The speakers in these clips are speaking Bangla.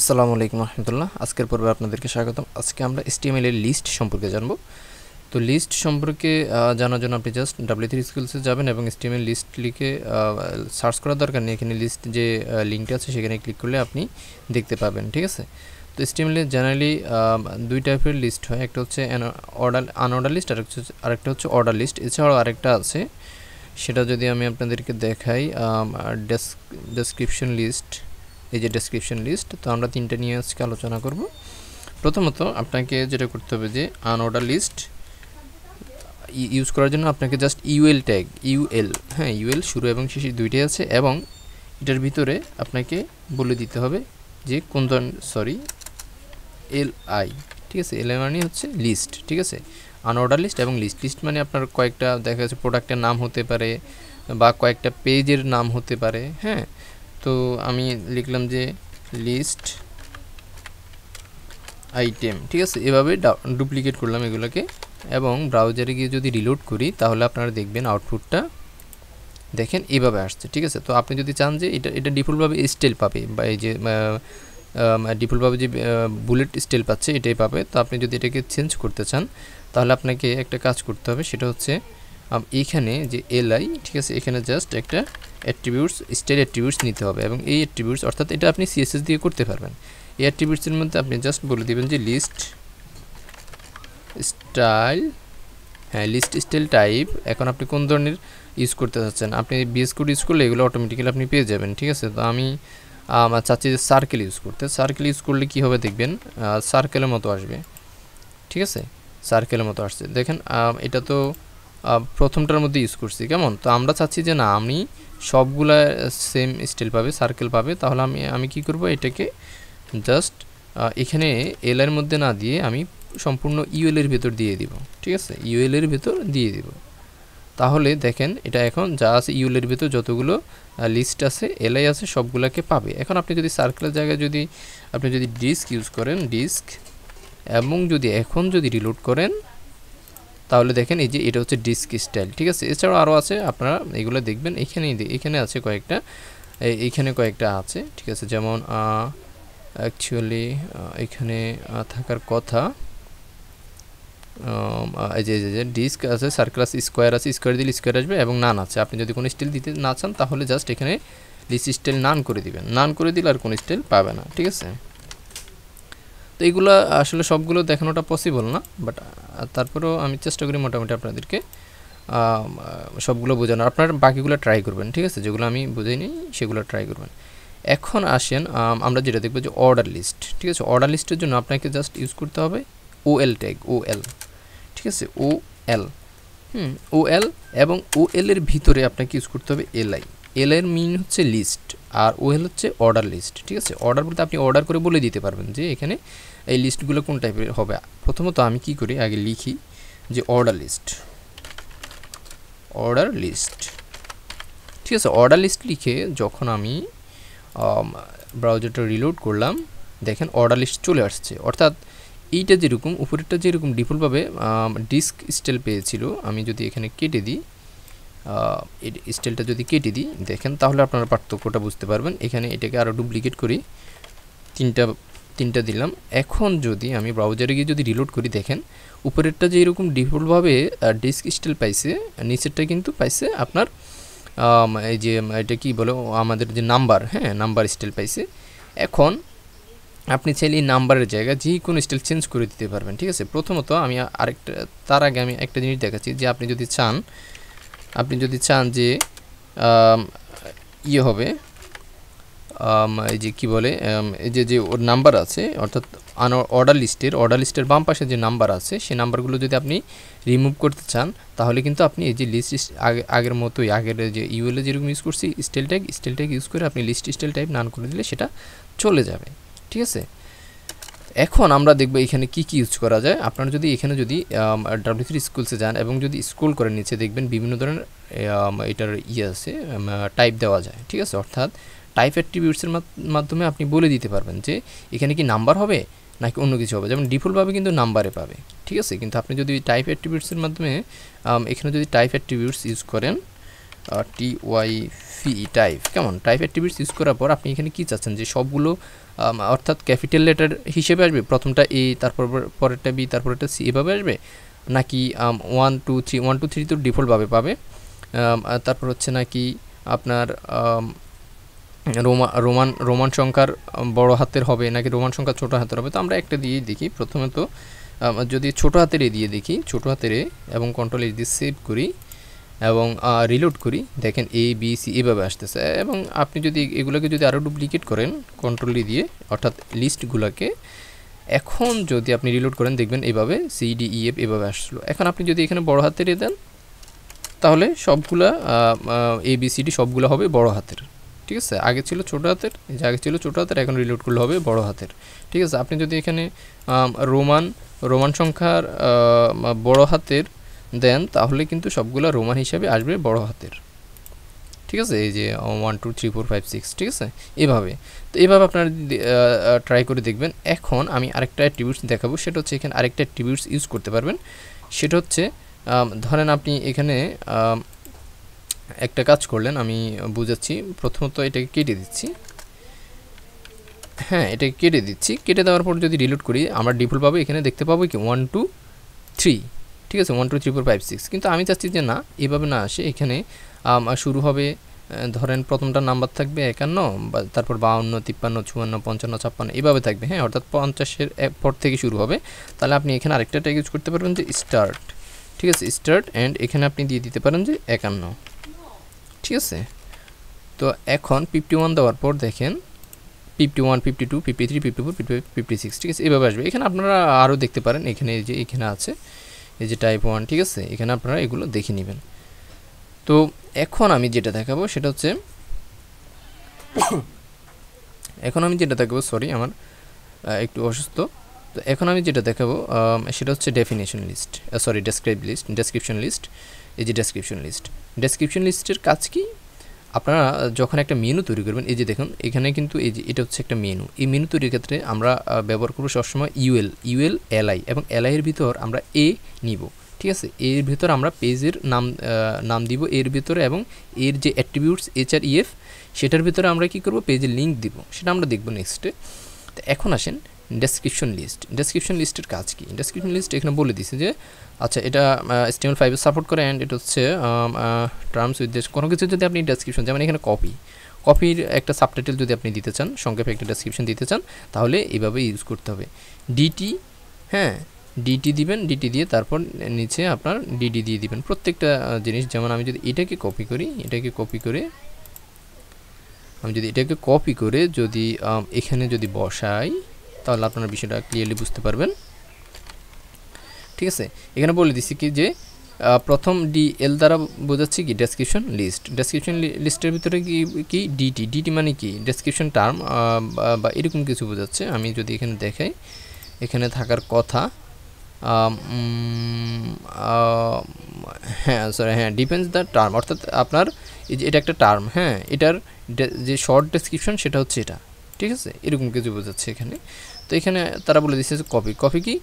আসসালামু আলাইকুম রহমতুল্লাহ আজকের পর্বে আপনাদেরকে স্বাগতম আজকে আমরা এর লিস্ট সম্পর্কে জানব তো লিস্ট সম্পর্কে জানার জন্য আপনি জাস্ট ডাব্লিউ থ্রি স্কুলসে যাবেন এবং এসটিএমএল লিস্ট লিখে সার্চ করার দরকার নেই এখানে লিস্ট যে লিঙ্কটা আছে সেখানে ক্লিক করলে আপনি দেখতে পাবেন ঠিক আছে তো স্টিমলে জেনারেলি দুই টাইপের লিস্ট হয় একটা হচ্ছে অর্ডার আনঅর্ডার লিস্ট আর আরেকটা হচ্ছে অর্ডার লিস্ট এছাড়াও আরেকটা আছে সেটা যদি আমি আপনাদেরকে দেখাই ডেসক্রিপশন লিস্ট এই যে ডেসক্রিপশন লিস্ট তো আমরা তিনটা নিয়ে আজকে আলোচনা করব প্রথমত আপনাকে যেটা করতে হবে যে আনঅর্ডার লিস্ট ইউজ করার জন্য আপনাকে জাস্ট ইউএল ট্যাগ ইউএল হ্যাঁ ইউএল শুরু এবং শেষে দুইটাই আছে এবং এটার ভিতরে আপনাকে বলে দিতে হবে যে কোন ধরনের সরি এল আই ঠিক আছে এল আই মানে হচ্ছে লিস্ট ঠিক আছে আনঅর্ডার লিস্ট এবং লিস্ট লিস্ট মানে আপনার কয়েকটা দেখা যাচ্ছে প্রোডাক্টের নাম হতে পারে বা কয়েকটা পেজের নাম হতে পারে হ্যাঁ তো আমি লিখলাম যে লিস্ট আইটেম ঠিক আছে এভাবে ডুপ্লিকেট করলাম এগুলোকে এবং ব্রাউজারে গিয়ে যদি রিলোড করি তাহলে আপনারা দেখবেন আউটপুটটা দেখেন এভাবে আসছে ঠিক আছে তো আপনি যদি চান যে এটা এটা ডিফল্টভাবে স্টেল পাবে বা এই যে ডিফল্টভাবে যে বুলেট স্টেল পাচ্ছে এটাই পাবে তো আপনি যদি এটাকে চেঞ্জ করতে চান তাহলে আপনাকে একটা কাজ করতে হবে সেটা হচ্ছে এইখানে যে এলআই ঠিক আছে এখানে জাস্ট একটা অ্যাট্রিবিউটস স্টাইল অ্যাট্রিবিউটস নিতে হবে এবং এই অ্যাট্রিবিউটস অর্থাৎ এটা আপনি সিএসএস দিয়ে করতে পারবেন এই অ্যাট্রিবিউটসের মধ্যে আপনি জাস্ট বলে দেবেন যে লিস্ট স্টাইল হ্যাঁ লিস্ট স্টাইল টাইপ এখন আপনি কোন ধরনের ইউজ করতে চাচ্ছেন আপনি বিএস কোড ইউজ করলে এগুলো অটোমেটিক্যালি আপনি পেয়ে যাবেন ঠিক আছে তো আমি আমার চাচ্ছি যে সার্কেল ইউজ করতে সার্কেল ইউজ করলে কি হবে দেখবেন সার্কেলের মতো আসবে ঠিক আছে সার্কেলের মতো আসছে দেখেন এটা তো প্রথমটার মধ্যে ইউজ করছি কেমন তো আমরা চাচ্ছি যে না আমি সবগুলা সেম স্টিল পাবে সার্কেল পাবে তাহলে আমি আমি কি করব এটাকে জাস্ট এখানে এল এর মধ্যে না দিয়ে আমি সম্পূর্ণ ইউএল এর ভেতর দিয়ে দিব ঠিক আছে ইউএল এর ভেতর দিয়ে দিব তাহলে দেখেন এটা এখন যা আছে ইউএল এর ভেতর যতগুলো লিস্ট আছে এলআই আছে সবগুলোকে পাবে এখন আপনি যদি সার্কেলের জায়গায় যদি আপনি যদি ডিস্ক ইউজ করেন ডিস্ক এবং যদি এখন যদি রিলোড করেন তাহলে দেখেন এই যে এটা হচ্ছে ডিস্ক স্টাইল ঠিক আছে এছাড়াও আরও আছে আপনারা এগুলো দেখবেন এখানেই এখানে আছে কয়েকটা এইখানে কয়েকটা আছে ঠিক আছে যেমন অ্যাকচুয়ালি এখানে থাকার কথা এই যে যে ডিস্ক আছে সার্কেল আছে স্কোয়ার আছে স্কোয়ার দিলে স্কোয়ার আসবে এবং নান আছে আপনি যদি কোনো স্টিল দিতে না চান তাহলে জাস্ট এখানে লিস স্টাইল নান করে দিবেন নান করে দিলে আর কোনো স্টাইল পাবে না ঠিক আছে তো এইগুলো আসলে সবগুলো দেখানোটা পসিবল না বাট তারপরেও আমি চেষ্টা করি মোটামুটি আপনাদেরকে সবগুলো বোঝানো আপনার বাকিগুলো ট্রাই করবেন ঠিক আছে যেগুলো আমি বুঝাইনি সেগুলো ট্রাই করবেন এখন আসেন আমরা যেটা দেখবো যে অর্ডার লিস্ট ঠিক আছে অর্ডার লিস্টের জন্য আপনাকে জাস্ট ইউজ করতে হবে ও এল ট্যাগ ও এল ঠিক আছে ও এল হুম ও এল এবং ও এলের ভিতরে আপনাকে ইউজ করতে হবে এলআই এল এর মিন হচ্ছে লিস্ট আর ওয়েল হচ্ছে অর্ডার লিস্ট ঠিক আছে অর্ডার বলতে আপনি অর্ডার করে বলে দিতে পারবেন যে এখানে এই লিস্টগুলো কোন টাইপের হবে প্রথমত আমি কি করি আগে লিখি যে অর্ডার লিস্ট অর্ডার লিস্ট ঠিক আছে অর্ডার লিস্ট লিখে যখন আমি ব্রাউজারটা রিলোড করলাম দেখেন অর্ডার লিস্ট চলে আসছে অর্থাৎ এইটা যেরকম উপরেরটা যেরকম ডিফল্টভাবে ডিস্ক স্টাইল পেয়েছিল আমি যদি এখানে কেটে দিই স্টেলটা যদি কেটে দিই দেখেন তাহলে আপনারা পার্থক্যটা বুঝতে পারবেন এখানে এটাকে আরও ডুপ্লিকেট করি তিনটা তিনটা দিলাম এখন যদি আমি ব্রাউজারে গিয়ে যদি রিলোড করি দেখেন উপরেরটা যে এরকম ডিফল্টভাবে ডিস্ক স্টেল পাইছে নিচেরটা কিন্তু পাইছে আপনার এই যে এটা কি বলে আমাদের যে নাম্বার হ্যাঁ নাম্বার স্টেল পাইছে এখন আপনি চাইলে এই নাম্বারের জায়গা যে কোনো স্টাইল চেঞ্জ করে দিতে পারবেন ঠিক আছে প্রথমত আমি আরেকটা তার আগে আমি একটা জিনিস দেখাচ্ছি যে আপনি যদি চান আপনি যদি চান যে ইয়ে হবে এই যে কি বলে এই যে যে ওর নাম্বার আছে অর্থাৎ অর্ডার লিস্টের অর্ডার লিস্টের বাম পাশে যে নাম্বার আছে সে নাম্বারগুলো যদি আপনি রিমুভ করতে চান তাহলে কিন্তু আপনি এই যে লিস্ট আগে আগের মতোই আগের যে ইউএলএ যেরকম ইউজ করছি style tag style tag use করে আপনি লিস্ট স্টেল টাইপ নান করে দিলে সেটা চলে যাবে ঠিক আছে এখন আমরা দেখব এখানে কি কি ইউজ করা যায় আপনারা যদি এখানে যদি ডাব্লিউ থ্রি স্কুলসে যান এবং যদি স্কুল করে নিচে দেখবেন বিভিন্ন ধরনের এটার ইয়ে আছে টাইপ দেওয়া যায় ঠিক আছে অর্থাৎ টাইপ অ্যাট্রিবিউটসের মাধ্যমে আপনি বলে দিতে পারবেন যে এখানে কি নাম্বার হবে নাকি অন্য কিছু হবে যেমন ডিফল্টভাবে কিন্তু নাম্বারে পাবে ঠিক আছে কিন্তু আপনি যদি টাইপ অ্যাট্রিবিউটসের মাধ্যমে এখানে যদি টাইপ অ্যাট্রিবিউটস ইউজ করেন টি ওয়াই টাইপ কেমন টাইপ অ্যাক্টিভিটিস ইউজ করার পর আপনি এখানে কি চাচ্ছেন যে সবগুলো অর্থাৎ ক্যাপিটাল লেটার হিসেবে আসবে প্রথমটা এ তারপর পরেরটা বি একটা সি এভাবে আসবে নাকি one two three one two three তো ডিফল্টভাবে পাবে তারপর হচ্ছে নাকি আপনার রোমা রোমান রোমান সংখ্যার বড় হাতের হবে নাকি রোমান সংখ্যা ছোটো হাতের হবে তো আমরা একটা দিয়েই দেখি প্রথমে তো যদি ছোটো হাতের এ দিয়ে দেখি ছোটো হাতের এ এবং কন্ট্রোল এ দিয়ে সেভ করি এবং রিলোড করি দেখেন এ বি সি এভাবে আসতেছে এবং আপনি যদি এগুলোকে যদি আরও ডুপ্লিকেট করেন কন্ট্রোলি দিয়ে অর্থাৎ লিস্টগুলোকে এখন যদি আপনি রিলোড করেন দেখবেন এভাবে সি ডি ই এফ এভাবে আসলো এখন আপনি যদি এখানে বড় হাতের দেন তাহলে সবগুলা এ বি সি ডি সবগুলো হবে বড় হাতের ঠিক আছে আগে ছিল ছোট হাতের যে আগে ছিল ছোটো হাতের এখন রিলোড করলে হবে বড় হাতের ঠিক আছে আপনি যদি এখানে রোমান রোমান সংখ্যার বড় হাতের দেন তাহলে কিন্তু সবগুলো রোমান হিসাবে আসবে বড় হাতের ঠিক আছে এই যে one two three four five six ঠিক আছে এভাবে তো এভাবে আপনারা ট্রাই করে দেখবেন এখন আমি আরেকটা অ্যাট্রিবিউটস দেখাবো সেটা হচ্ছে এখানে আরেকটা অ্যাট্রিবিউটস ইউজ করতে পারবেন সেটা হচ্ছে ধরেন আপনি এখানে একটা কাজ করলেন আমি বুঝাচ্ছি প্রথমত এটাকে কেটে দিচ্ছি হ্যাঁ এটাকে কেটে দিচ্ছি কেটে দেওয়ার পর যদি রিলোড করি আমরা ডিফল্টভাবে এখানে দেখতে পাবো কি ওয়ান টু থ্রি ঠিক আছে one two three four five six কিন্তু আমি চাচ্ছি যে না এভাবে না আসে এখানে শুরু হবে ধরেন প্রথমটা নাম্বার থাকবে একান্ন তারপর বাউন্ন তিপ্পান্ন চুয়ান্ন পঞ্চান্ন ছাপ্পান্ন এভাবে থাকবে হ্যাঁ অর্থাৎ পঞ্চাশের পর থেকে শুরু হবে তাহলে আপনি এখানে আরেকটা ট্যাগ ইউজ করতে পারবেন যে স্টার্ট ঠিক আছে স্টার্ট অ্যান্ড এখানে আপনি দিয়ে দিতে পারেন যে একান্ন ঠিক আছে তো এখন ফিফটি ওয়ান দেওয়ার পর দেখেন fifty one fifty two fifty three fifty four fifty five fifty six ঠিক আছে এভাবে আসবে এখানে আপনারা আরও দেখতে পারেন এখানে যে এখানে আছে এই যে টাইপ ওয়ান ঠিক আছে এখানে আপনারা এগুলো দেখে নেবেন তো এখন আমি যেটা দেখাবো সেটা হচ্ছে এখন আমি যেটা দেখাবো সরি আমার একটু অসুস্থ তো এখন আমি যেটা দেখাবো সেটা হচ্ছে definition list sorry describe list description list এই যে ডেসক্রিপশন লিস্ট ডেসক্রিপশন লিস্টের কাজ কি আপনারা যখন একটা মেনু তৈরি করবেন এই যে দেখুন এখানে কিন্তু এই যে এটা হচ্ছে একটা মেনু এই মেনু তৈরির ক্ষেত্রে আমরা ব্যবহার করবো সবসময় ইউএল ইউএল এলআই এবং এলআইয়ের ভিতর আমরা এ নিব ঠিক আছে এর ভিতর আমরা পেজের নাম নাম দিব এর ভিতরে এবং এর যে attributes H R EF e সেটার ভিতরে আমরা কি করব পেজের লিঙ্ক দিব সেটা আমরা দেখব নেক্সটে তো এখন আসেন ডেসক্রিপশন লিস্ট ডেসক্রিপশন লিস্টের কাজ কি ডেসক্রিপশন লিস্ট এখানে বলে দিছে যে আচ্ছা এটা স্টিমল ফাইভে সাপোর্ট করে অ্যান্ড এটা হচ্ছে টার্মস উইথ কোনো কিছু যদি আপনি ডেসক্রিপশন যেমন এখানে কপি কপির একটা সাবটাইটেল যদি আপনি দিতে চান সংক্ষেপে একটা ডেসক্রিপশন দিতে চান তাহলে এইভাবে ইউজ করতে হবে ডিটি হ্যাঁ ডিটি দিবেন ডিটি দিয়ে তারপর নিচে আপনার ডিডি দিয়ে দিবেন প্রত্যেকটা জিনিস যেমন আমি যদি এটাকে কপি করি এটাকে কপি করে আমি যদি এটাকে কপি করে যদি এখানে যদি বসাই তাহলে আপনারা বিষয়টা ক্লিয়ারলি বুঝতে পারবেন ঠিক আছে এখানে বলে দিচ্ছি কি যে প্রথম ডি এল দ্বারা বোঝাচ্ছি কি ডেসক্রিপশন লিস্ট ডেসক্রিপশন লিস্টের ভিতরে কি কি ডিটি ডিটি মানে কি ডেসক্রিপশন টার্ম বা এরকম কিছু বোঝাচ্ছে আমি যদি এখানে দেখাই এখানে থাকার কথা হ্যাঁ সরি হ্যাঁ ডিপেন্ডস দ্য টার্ম অর্থাৎ আপনার এটা একটা টার্ম হ্যাঁ এটার যে শর্ট ডেসক্রিপশন সেটা হচ্ছে এটা ঠিক আছে এরকম কিছু বোঝাচ্ছে এখানে তো এখানে তারা বলে দিচ্ছে কফি কফি কি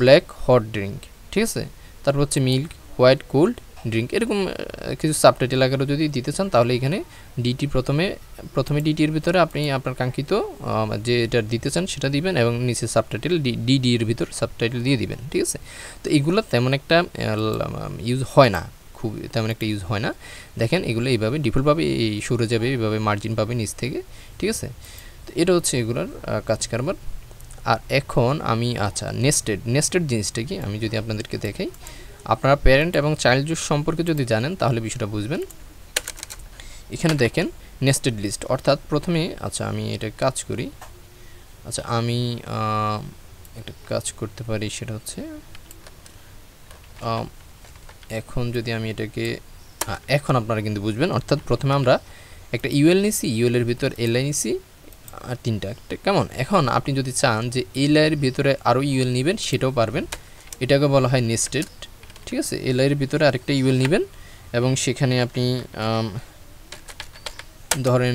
ব্ল্যাক হট ড্রিঙ্ক ঠিক আছে তারপর হচ্ছে মিল্ক হোয়াইট কোল্ড ড্রিঙ্ক এরকম কিছু সাবটাইটেল আকারও যদি দিতে চান তাহলে এখানে ডিটি প্রথমে প্রথমে ডিটির ভিতরে আপনি আপনার কাঙ্ক্ষিত যে এটা দিতে চান সেটা দিবেন এবং নিচে সাবটাইটেল ডি এর ভিতর সাবটাইটেল দিয়ে দিবেন ঠিক আছে তো এগুলো তেমন একটা ইউজ হয় না খুব তেমন একটা ইউজ হয় না দেখেন এগুলো এইভাবে ডিফল্টভাবে এই সরে যাবে এইভাবে মার্জিন পাবে নিচ থেকে ঠিক আছে তো এটা হচ্ছে এগুলোর কাজকারবার আর এখন আমি আচ্ছা নেস্টেড নেস্টেড জিনিসটা কি আমি যদি আপনাদেরকে দেখাই আপনারা প্যারেন্ট এবং চাইল্ড জুস সম্পর্কে যদি জানেন তাহলে বিষয়টা বুঝবেন এখানে দেখেন নেস্টেড লিস্ট অর্থাৎ প্রথমে আচ্ছা আমি এটা কাজ করি আচ্ছা আমি একটা কাজ করতে পারি সেটা হচ্ছে এখন যদি আমি এটাকে এখন আপনারা কিন্তু বুঝবেন অর্থাৎ প্রথমে আমরা একটা ইউএল নিছি ইউএলের ভিতর এলআই নিছি আর তিনটা কেমন এখন আপনি যদি চান যে এই লাইয়ের ভিতরে আরও ইউএল নেবেন সেটাও পারবেন এটাকে বলা হয় নেস্টেড ঠিক আছে এই লাইয়ের ভিতরে আরেকটা ইউএল নেবেন এবং সেখানে আপনি ধরেন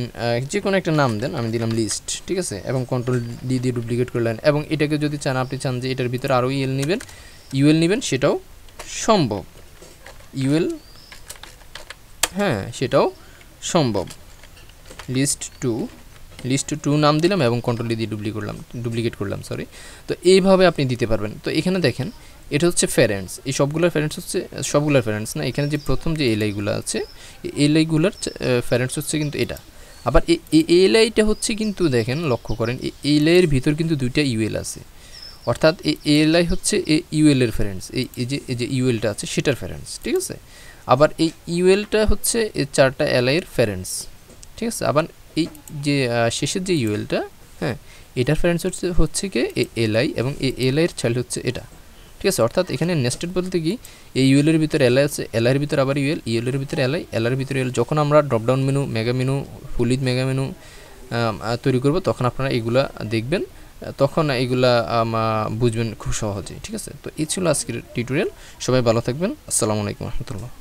যে কোনো একটা নাম দেন আমি দিলাম লিস্ট ঠিক আছে এবং কন্ট্রোল ডি দিয়ে ডুপ্লিকেট করলেন এবং এটাকে যদি চান আপনি চান যে এটার ভিতরে আরও ইউএল নেবেন ইউএল নেবেন সেটাও সম্ভব ইউএল হ্যাঁ সেটাও সম্ভব লিস্ট টু লিস্ট টু নাম দিলাম এবং কন্ট্রোল দিয়ে ডুপ্লি করলাম ডুপ্লিকেট করলাম সরি তো এইভাবে আপনি দিতে পারবেন তো এখানে দেখেন এটা হচ্ছে প্যারেন্টস এই সবগুলোর ফ্যারেন্টস হচ্ছে সবগুলোর ফ্যারেন্টস না এখানে যে প্রথম যে এলআইগুলো আছে এলআইগুলোর প্যারেন্টস হচ্ছে কিন্তু এটা আবার এই এলআইটা হচ্ছে কিন্তু দেখেন লক্ষ্য করেন এই এলআইয়ের ভিতর কিন্তু দুইটা ইউএল আছে অর্থাৎ এই এলআই হচ্ছে এ ইউএলের প্যারেন্টস এই যে এই যে ইউএলটা আছে সেটার ফ্যারেন্টস ঠিক আছে আবার এই ইউএলটা হচ্ছে এই চারটা এলআইয়ের প্যারেন্টস ঠিক আছে আবার এই যে শেষের যে ইউএলটা হ্যাঁ এটার ফ্রেন্ডস হচ্ছে হচ্ছে কি এ এলআই এবং এই এলআইয়ের চাইল্ড হচ্ছে এটা ঠিক আছে অর্থাৎ এখানে নেস্টেড বলতে কি এই ইউএলের ভিতরে এলআই আছে এলআইয়ের ভিতরে আবার ইউএল ইউএলের ভিতরে এলআই এলআইয়ের ভিতরে এল যখন আমরা ড্রপডাউন মেনু মেগা মেনু ফুলিদ মেগা মেনু তৈরি করব তখন আপনারা এগুলা দেখবেন তখন এগুলা বুঝবেন খুব সহজে ঠিক আছে তো এই ছিল আজকের টিউটোরিয়াল সবাই ভালো থাকবেন আসসালামু আলাইকুম রহমতুল্লাহ